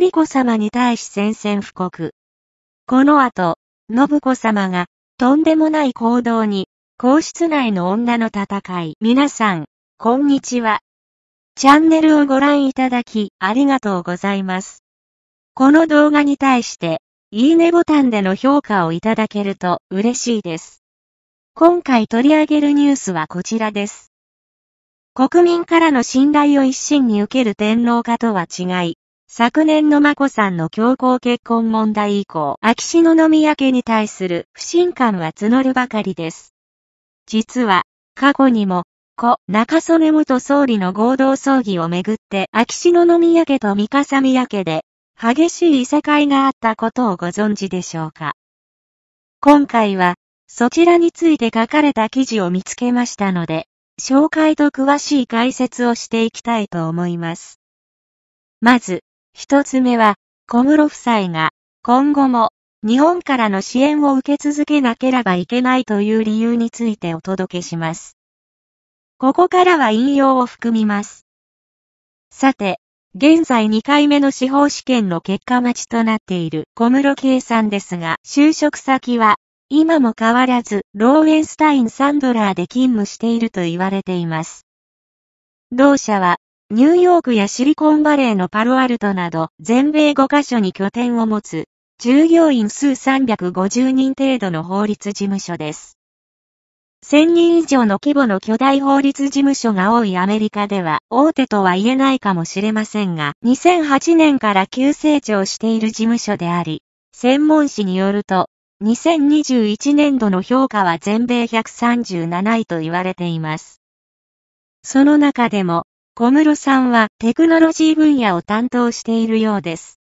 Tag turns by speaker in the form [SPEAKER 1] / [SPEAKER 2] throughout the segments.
[SPEAKER 1] り子様に対し宣戦布告。この後、信子様が、とんでもない行動に、皇室内の女の戦い。皆さん、こんにちは。チャンネルをご覧いただき、ありがとうございます。この動画に対して、いいねボタンでの評価をいただけると嬉しいです。今回取り上げるニュースはこちらです。国民からの信頼を一心に受ける天皇家とは違い、昨年の眞子さんの強行結婚問題以降、秋篠宮家に対する不信感は募るばかりです。実は、過去にも、故、中曽根元総理の合同葬儀をめぐって、秋篠宮家と三笠宮家で、激しい異世界があったことをご存知でしょうか。今回は、そちらについて書かれた記事を見つけましたので、紹介と詳しい解説をしていきたいと思います。まず、一つ目は、小室夫妻が、今後も、日本からの支援を受け続けなければいけないという理由についてお届けします。ここからは引用を含みます。さて、現在2回目の司法試験の結果待ちとなっている小室圭さんですが、就職先は、今も変わらず、ローエンスタイン・サンドラーで勤務していると言われています。同社は、ニューヨークやシリコンバレーのパロアルトなど全米5カ所に拠点を持つ従業員数350人程度の法律事務所です。1000人以上の規模の巨大法律事務所が多いアメリカでは大手とは言えないかもしれませんが、2008年から急成長している事務所であり、専門誌によると、2021年度の評価は全米137位と言われています。その中でも、小室さんはテクノロジー分野を担当しているようです。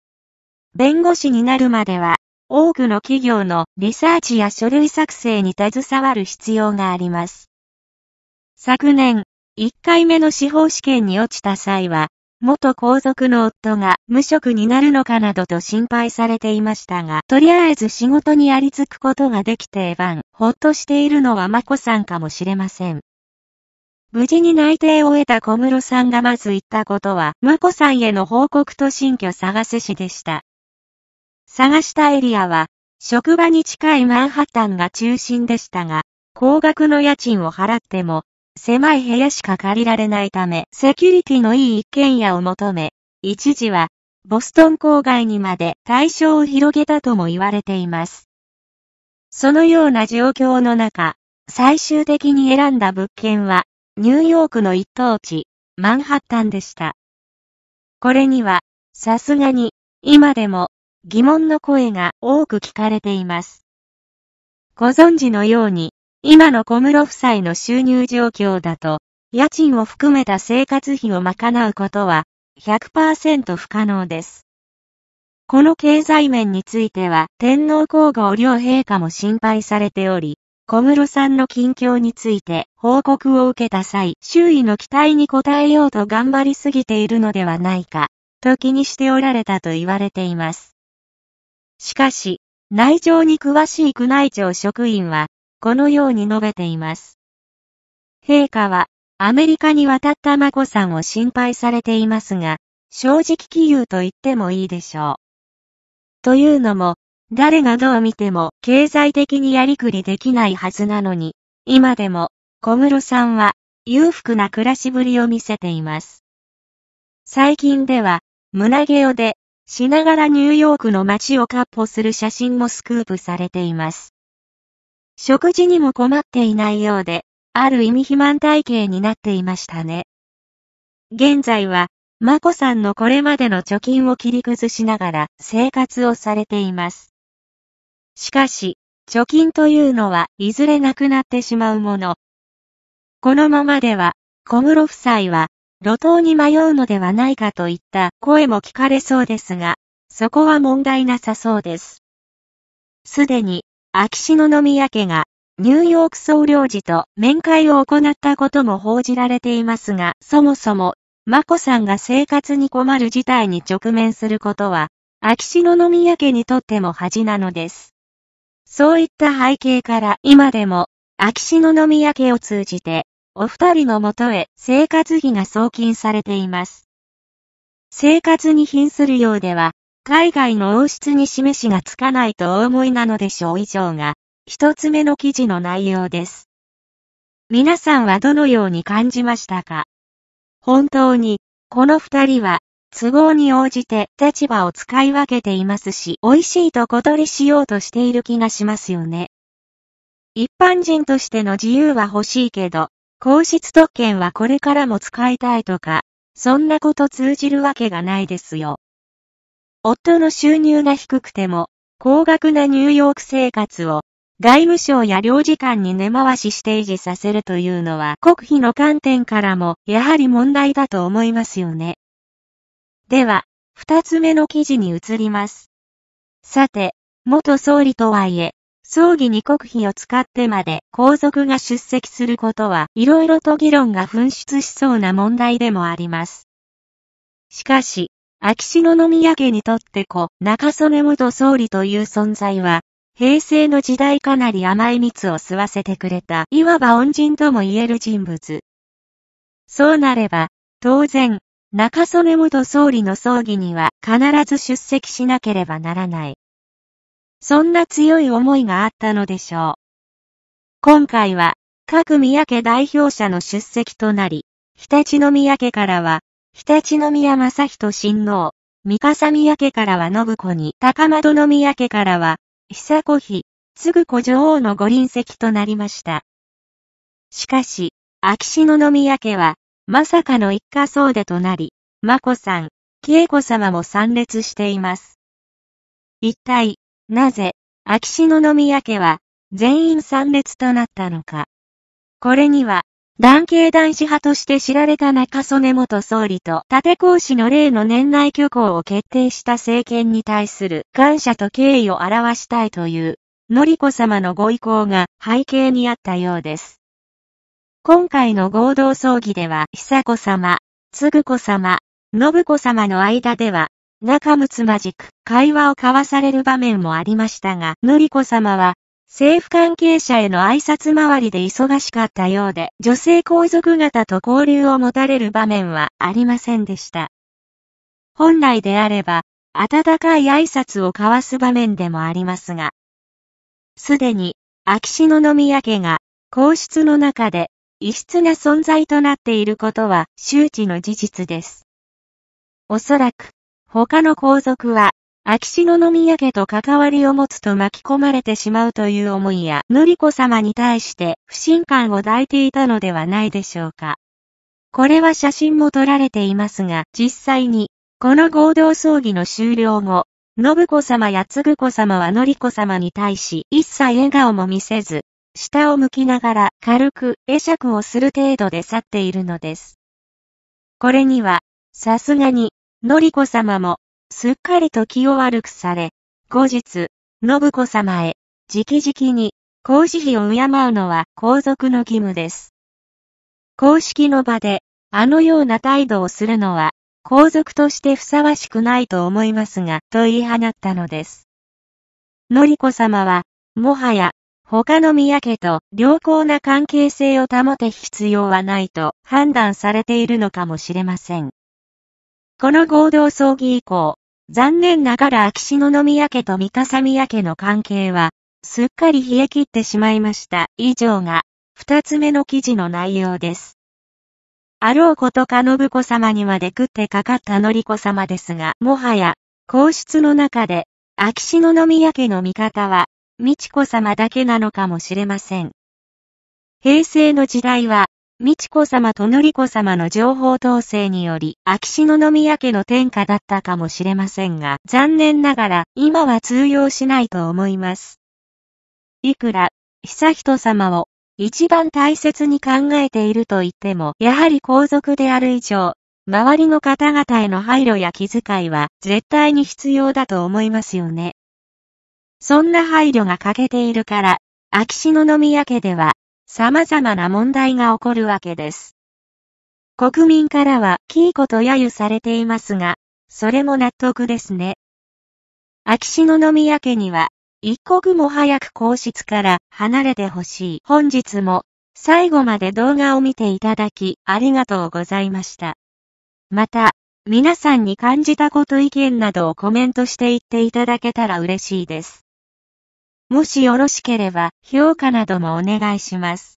[SPEAKER 1] 弁護士になるまでは、多くの企業のリサーチや書類作成に携わる必要があります。昨年、1回目の司法試験に落ちた際は、元皇族の夫が無職になるのかなどと心配されていましたが、とりあえず仕事にありつくことができてえばァほっとしているのは眞子さんかもしれません。無事に内定を得た小室さんがまず言ったことは、眞子さんへの報告と新居探すしでした。探したエリアは、職場に近いマンハッタンが中心でしたが、高額の家賃を払っても、狭い部屋しか借りられないため、セキュリティのいい一軒家を求め、一時は、ボストン郊外にまで対象を広げたとも言われています。そのような状況の中、最終的に選んだ物件は、ニューヨークの一等地、マンハッタンでした。これには、さすがに、今でも、疑問の声が多く聞かれています。ご存知のように、今の小室夫妻の収入状況だと、家賃を含めた生活費を賄うことは100%不可能です。この経済面については天皇皇后両陛下も心配されており、小室さんの近況について報告を受けた際、周囲の期待に応えようと頑張りすぎているのではないか、と気にしておられたと言われています。しかし、内情に詳しい宮内庁職員は、このように述べています。陛下は、アメリカに渡った眞子さんを心配されていますが、正直杞憂と言ってもいいでしょう。というのも、誰がどう見ても経済的にやりくりできないはずなのに、今でも小室さんは裕福な暮らしぶりを見せています。最近では胸毛をでしながらニューヨークの街をカッ歩する写真もスクープされています。食事にも困っていないようで、ある意味肥満体型になっていましたね。現在は、まこさんのこれまでの貯金を切り崩しながら生活をされています。しかし、貯金というのはいずれなくなってしまうもの。このままでは、小室夫妻は、路頭に迷うのではないかといった声も聞かれそうですが、そこは問題なさそうです。すでに、秋篠宮家が、ニューヨーク総領事と面会を行ったことも報じられていますが、そもそも、眞子さんが生活に困る事態に直面することは、秋篠宮家にとっても恥なのです。そういった背景から今でも、秋篠宮家を通じて、お二人のもとへ生活費が送金されています。生活に貧するようでは、海外の王室に示しがつかないとお思いなのでしょう以上が、一つ目の記事の内容です。皆さんはどのように感じましたか本当に、この二人は都合に応じて立場を使い分けていますし、美味しいと小取しようとしている気がしますよね。一般人としての自由は欲しいけど、皇室特権はこれからも使いたいとか、そんなこと通じるわけがないですよ。夫の収入が低くても、高額なニューヨーク生活を、外務省や領事館に根回しして維持させるというのは国費の観点からもやはり問題だと思いますよね。では、二つ目の記事に移ります。さて、元総理とはいえ、葬儀に国費を使ってまで皇族が出席することはいろいろと議論が噴出しそうな問題でもあります。しかし、秋篠宮家にとって子、中曽根元総理という存在は、平成の時代かなり甘い蜜を吸わせてくれた、いわば恩人とも言える人物。そうなれば、当然、中曽根元総理の葬儀には必ず出席しなければならない。そんな強い思いがあったのでしょう。今回は、各宮家代表者の出席となり、日立宮家からは、日立宮正人親王、三笠宮家からは信子に、高円宮家からは、久子妃、ぐ子女王のご臨席となりました。しかし、秋篠宮家は、まさかの一家総出となり、眞子さん、恵子様も参列しています。一体、なぜ、秋篠宮家は、全員参列となったのか。これには、男系男子派として知られた中曽根元総理と立講氏の例の年内挙行を決定した政権に対する感謝と敬意を表したいという、のりこ様のご意向が背景にあったようです。今回の合同葬儀では、久子様、つぐ子様、信子様の間では、仲睦まじく会話を交わされる場面もありましたが、のり様は、政府関係者への挨拶回りで忙しかったようで、女性皇族方と交流を持たれる場面はありませんでした。本来であれば、温かい挨拶を交わす場面でもありますが、すでに、秋篠宮家が、皇室の中で異質な存在となっていることは周知の事実です。おそらく、他の皇族は、秋篠宮家と関わりを持つと巻き込まれてしまうという思いや、り子様に対して不信感を抱いていたのではないでしょうか。これは写真も撮られていますが、実際に、この合同葬儀の終了後、信子様や嗣子様はり子様に対し一切笑顔も見せず、下を向きながら軽く会釈をする程度で去っているのです。これには、さすがに、のりこ様も、すっかりと気を悪くされ、後日、信子様へ、直々に、工子妃を敬うのは皇族の義務です。公式の場で、あのような態度をするのは、皇族としてふさわしくないと思いますが、と言い放ったのです。のりこ様は、もはや、他の宮家と良好な関係性を保て必要はないと判断されているのかもしれません。この合同葬儀以降、残念ながら秋篠宮家と三笠宮家の関係は、すっかり冷え切ってしまいました。以上が、二つ目の記事の内容です。あろうことか信子様にまで食ってかかったのり子様ですが、もはや、皇室の中で、秋篠宮家の味方は、美智子様だけなのかもしれません。平成の時代は、美智子様と典子様の情報統制により、秋篠宮家の天下だったかもしれませんが、残念ながら、今は通用しないと思います。いくら、悠仁様を、一番大切に考えていると言っても、やはり皇族である以上、周りの方々への配慮や気遣いは、絶対に必要だと思いますよね。そんな配慮が欠けているから、秋篠宮家では、様々な問題が起こるわけです。国民からは、キーコと揶揄されていますが、それも納得ですね。秋篠宮家には、一刻も早く皇室から離れてほしい。本日も、最後まで動画を見ていただき、ありがとうございました。また、皆さんに感じたこと意見などをコメントしていっていただけたら嬉しいです。もしよろしければ評価などもお願いします。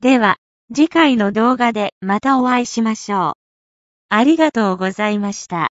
[SPEAKER 1] では、次回の動画でまたお会いしましょう。ありがとうございました。